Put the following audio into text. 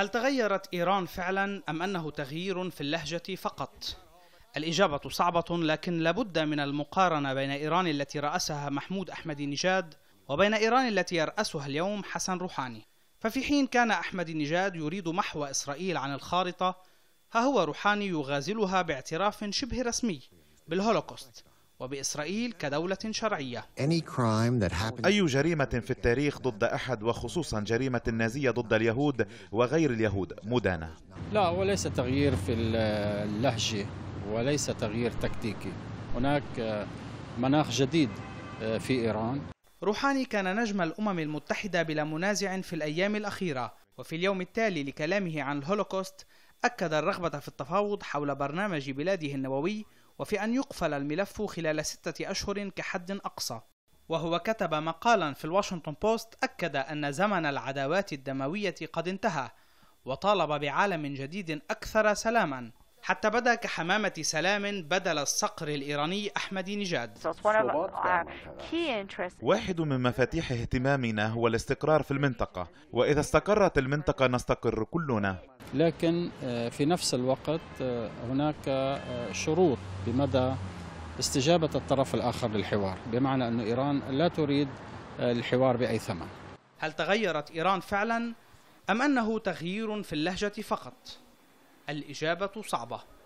هل تغيرت إيران فعلا أم أنه تغيير في اللهجة فقط؟ الإجابة صعبة لكن لابد من المقارنة بين إيران التي رأسها محمود أحمد نجاد وبين إيران التي يرأسها اليوم حسن روحاني ففي حين كان أحمد نجاد يريد محو إسرائيل عن الخارطة ها هو روحاني يغازلها باعتراف شبه رسمي بالهولوكوست وبإسرائيل كدولة شرعية أي جريمة في التاريخ ضد أحد وخصوصا جريمة النازية ضد اليهود وغير اليهود مدانة لا وليس تغيير في اللهجة وليس تغيير تكتيكي هناك آه، مناخ جديد آه، في إيران روحاني كان نجم الأمم المتحدة بلا منازع في الأيام الأخيرة وفي اليوم التالي لكلامه عن الهولوكوست أكد الرغبة في التفاوض حول برنامج بلاده النووي وفي أن يقفل الملف خلال ستة أشهر كحد أقصى وهو كتب مقالا في الواشنطن بوست أكد أن زمن العداوات الدموية قد انتهى وطالب بعالم جديد أكثر سلاماً حتى بدا كحمامة سلام بدل الصقر الإيراني أحمد نجاد واحد من مفاتيح اهتمامنا هو الاستقرار في المنطقة وإذا استقرت المنطقة نستقر كلنا لكن آه، في نفس الوقت آه، هناك آه، شروط بمدى استجابة الطرف الآخر للحوار بمعنى أن إيران لا تريد الحوار بأي ثمن هل تغيرت إيران فعلا أم أنه تغيير في اللهجة فقط؟ الإجابة صعبة